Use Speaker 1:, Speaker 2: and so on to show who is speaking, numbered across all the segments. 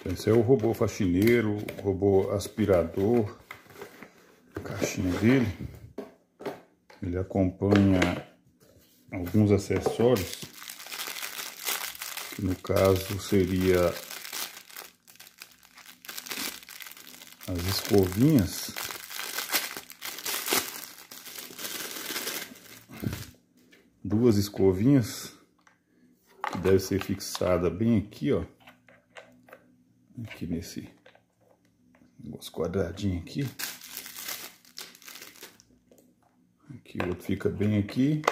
Speaker 1: Então, esse é o robô faxineiro, o robô aspirador, a caixinha dele. Ele acompanha alguns acessórios, que no caso seria as escovinhas. Duas escovinhas, que deve ser fixada bem aqui, ó aqui nesse negócio quadradinho aqui. Aqui o outro fica bem aqui.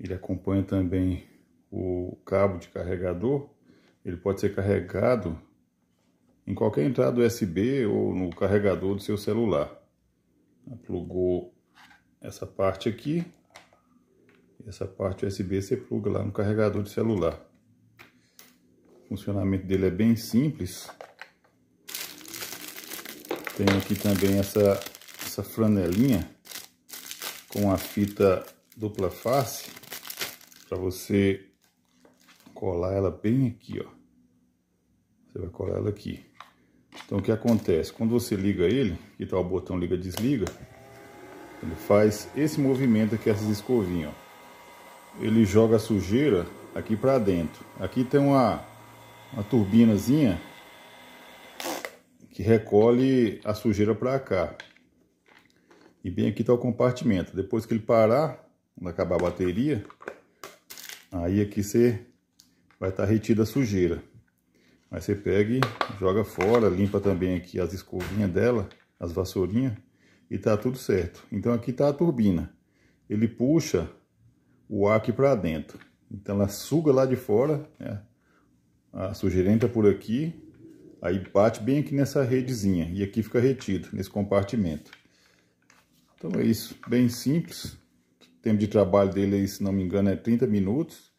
Speaker 1: Ele acompanha também o cabo de carregador. Ele pode ser carregado em qualquer entrada USB ou no carregador do seu celular. Plugou essa parte aqui. Essa parte USB você pluga lá no carregador de celular. O funcionamento dele é bem simples. Tem aqui também essa, essa flanelinha com a fita dupla face para você colar ela bem aqui, ó. Você vai colar ela aqui. Então o que acontece? Quando você liga ele, que tá o botão liga desliga, ele faz esse movimento aqui, essas escovinhas, ó. Ele joga a sujeira aqui para dentro. Aqui tem uma uma turbinazinha que recolhe a sujeira para cá. E bem aqui está o compartimento. Depois que ele parar, quando acabar a bateria, aí aqui é você vai estar tá retida a sujeira. Aí você pega e joga fora, limpa também aqui as escovinhas dela, as vassourinhas, e tá tudo certo. Então aqui tá a turbina. Ele puxa o ar aqui para dentro. Então ela suga lá de fora, né? a sujeira entra é por aqui, aí bate bem aqui nessa redezinha e aqui fica retido nesse compartimento. Então é isso, bem simples. O tempo de trabalho dele, se não me engano, é 30 minutos.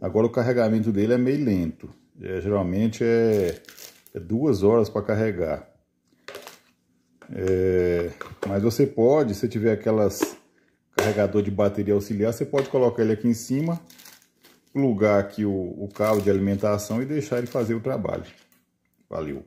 Speaker 1: Agora o carregamento dele é meio lento. É, geralmente é, é, duas horas para carregar. É, mas você pode, se tiver aquelas carregador de bateria auxiliar, você pode colocar ele aqui em cima plugar aqui o, o cabo de alimentação e deixar ele fazer o trabalho. Valeu!